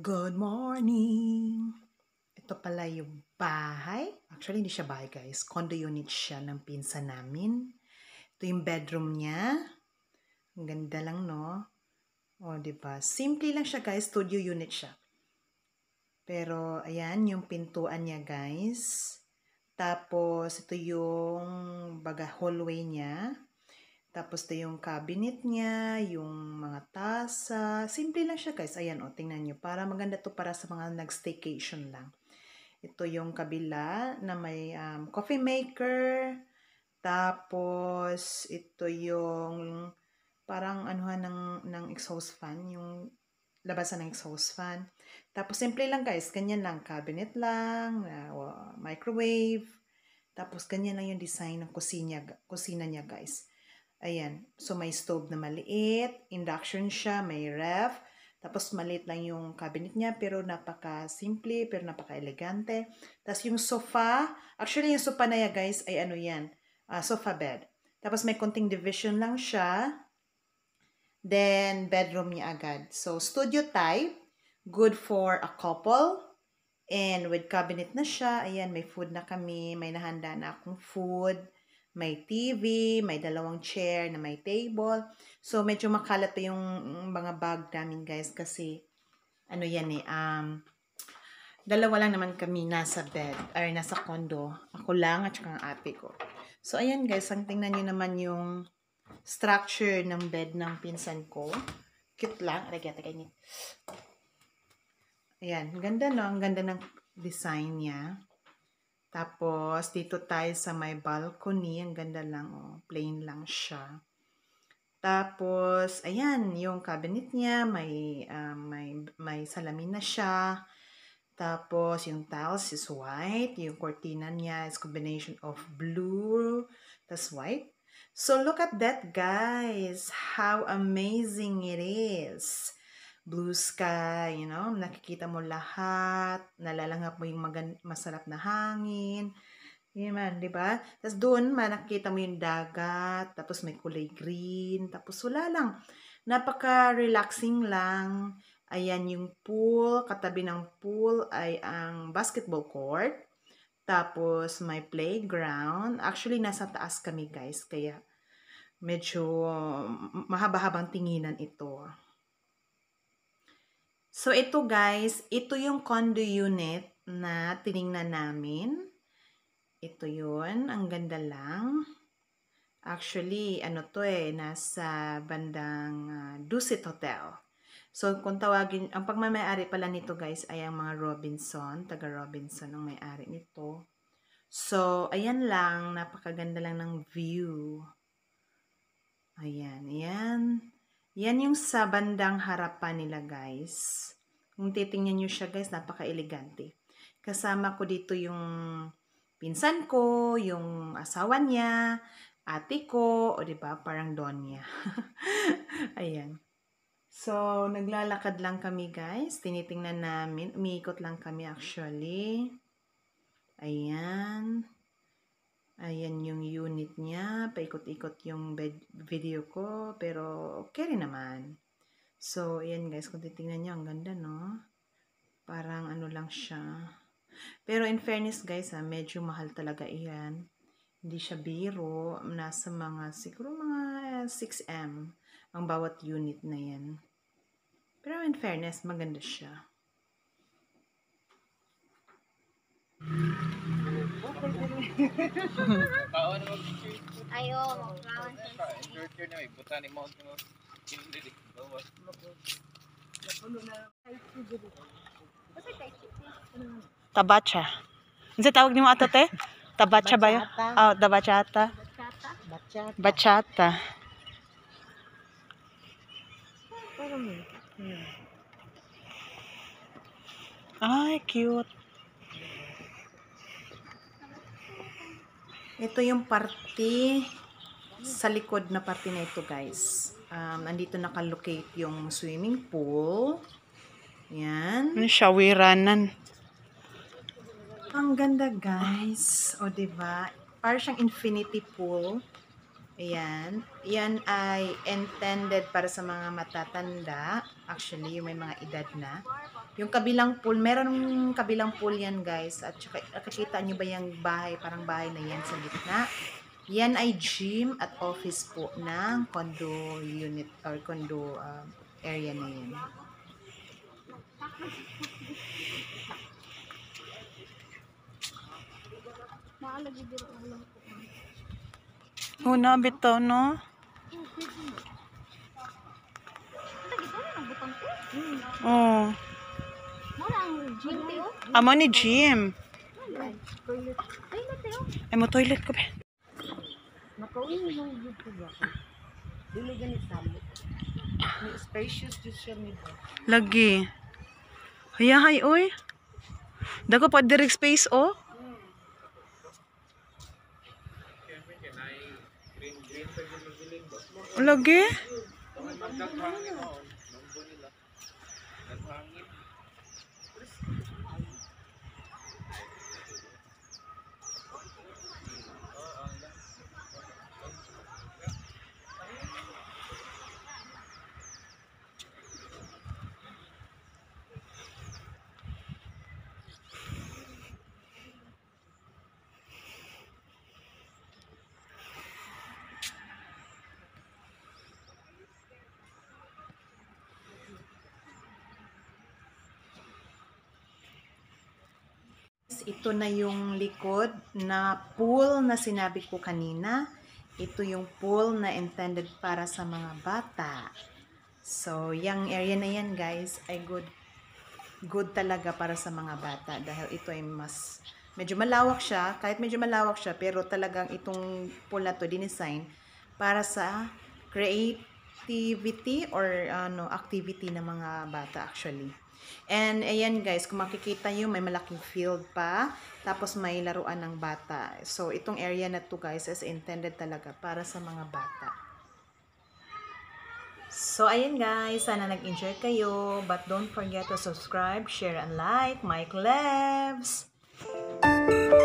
Good morning! Ito pala yung bahay. Actually, hindi siya bahay guys. Condo unit siya ng pinsan namin. Ito yung bedroom niya. Ang ganda lang, no? O, ba diba? Simple lang siya guys. Studio unit siya. Pero, ayan, yung pintuan niya guys. Tapos, ito yung baga hallway niya. Tapos na yung cabinet niya, yung mga tasa. Simple lang siya guys. Ayan o, tingnan nyo. Para maganda to para sa mga nag-staycation lang. Ito yung kabila na may um, coffee maker. Tapos ito yung parang anuhan ng, ng exhaust fan. Yung labasan ng exhaust fan. Tapos simple lang guys. Ganyan lang. Cabinet lang. Uh, microwave. Tapos ganyan lang yung design ng kusina, kusina niya guys. Ayan. So, may stove na maliit. Induction siya. May ref. Tapos, maliit lang yung cabinet niya. Pero, napaka-simple. Pero, napaka-elegante. Tapos, yung sofa. Actually, yung sofa na yan, guys, ay ano yan. Uh, sofa bed. Tapos, may konting division lang siya. Then, bedroom niya agad. So, studio type. Good for a couple. And with cabinet na siya. Ayan, may food na kami. May nahanda na akong food may TV, may dalawang chair na may table. So, medyo makalat pa yung mga bag namin guys kasi ano yan eh, um, dalawa lang naman kami nasa bed or nasa condo. Ako lang at saka ang ate ko. So, ayan guys, ang tingnan nyo naman yung structure ng bed ng pinsan ko. Cute lang. Aray, gata ganyan. Ayan, ganda no? Ang ganda ng design niya. Tapos, dito tayo sa may balcony. Ang ganda lang, oh. Plain lang siya. Tapos, ayan, yung cabinet niya, may, uh, may, may salamin na siya. Tapos, yung tiles is white. Yung cortina niya is combination of blue, tas white. So, look at that, guys. How amazing it blue sky, you know, nakikita mo lahat, nalalangap mo yung magan- masarap na hangin, yun man, di ba? Tapos doon, man, nakikita mo yung dagat, tapos may kulay green, tapos wala lang. Napaka-relaxing lang. Ayan yung pool, katabi ng pool ay ang basketball court. Tapos may playground. Actually, nasa taas kami guys, kaya medyo mahaba-habang tinginan ito. So ito guys, ito yung condo unit na tiningnan namin. Ito yun, ang ganda lang. Actually, ano to eh, nasa bandang uh, Dusit Hotel. So kung tawagin, ang pagmamayari pala nito guys ay ang mga Robinson, taga Robinson ang may-ari nito. So, ayan lang, napakaganda lang ng view. Ayan, ayan. Yan yung sa bandang harapan nila guys. Kung titingnan nyo siya guys, napaka-elegante. Kasama ko dito yung pinsan ko, yung asawa niya, ate ko, o ba diba, parang donya. Ayan. So, naglalakad lang kami guys. Tinitingnan namin. Umiikot lang kami actually. Ayan. Ayan yung unit niya. Paikot-ikot yung video ko. Pero okay rin naman. So, ayan guys. Kung titingnan niyo, ang ganda no. Parang ano lang siya. Pero in fairness guys, ha, ah, medyo mahal talaga iyan. Hindi siya biro. Nasa mga, siguro mga 6M eh, ang bawat unit na yan. Pero in fairness, maganda siya. Mm -hmm. Paon mo picture. Ayo, magkawan sa. Picture na may buta ni Mount mo. Hindi bawas. Tabacha. Ano tawag niyo ata te? Tabacha ba yun? Oh, the bachata. Ah, bachata. Bachata. Ay, cute. Ito yung party sa likod na party na ito guys. Um, andito nakalocate yung swimming pool. Yan. Yung shawiranan. Ang ganda guys. O ba diba? Para siyang infinity pool. Ayan. Yan ay intended para sa mga matatanda. Actually, yung may mga edad na. Yung kabilang pool, meron kabilang pool yan guys. At saka, nakikita nyo ba yung bahay, parang bahay na yan sa gitna. Yan ay gym at office po ng condo unit or condo uh, area na yan. Una bitaw no? Oh gym, Amo ni gym. Toilet, Teo? Ay mo toilet ko ba? Nakauwi nung YouTube ako. Dili ganit samot. May spacious dito siya nito. Lagi. Hayahay, oy. Dako pa direct space, oh. Lagi? Lagi? Ito na yung likod na pool na sinabi ko kanina. Ito yung pool na intended para sa mga bata. So, yung area na yan guys ay good good talaga para sa mga bata dahil ito ay mas medyo malawak siya, kahit medyo malawak siya pero talagang itong pool na to dinesign para sa creativity or ano activity ng mga bata actually. And ayan guys, kung makikita nyo, may malaking field pa. Tapos may laruan ng bata. So itong area na to guys is intended talaga para sa mga bata. So ayan guys, sana nag-enjoy kayo. But don't forget to subscribe, share, and like. Mike Labs! Thank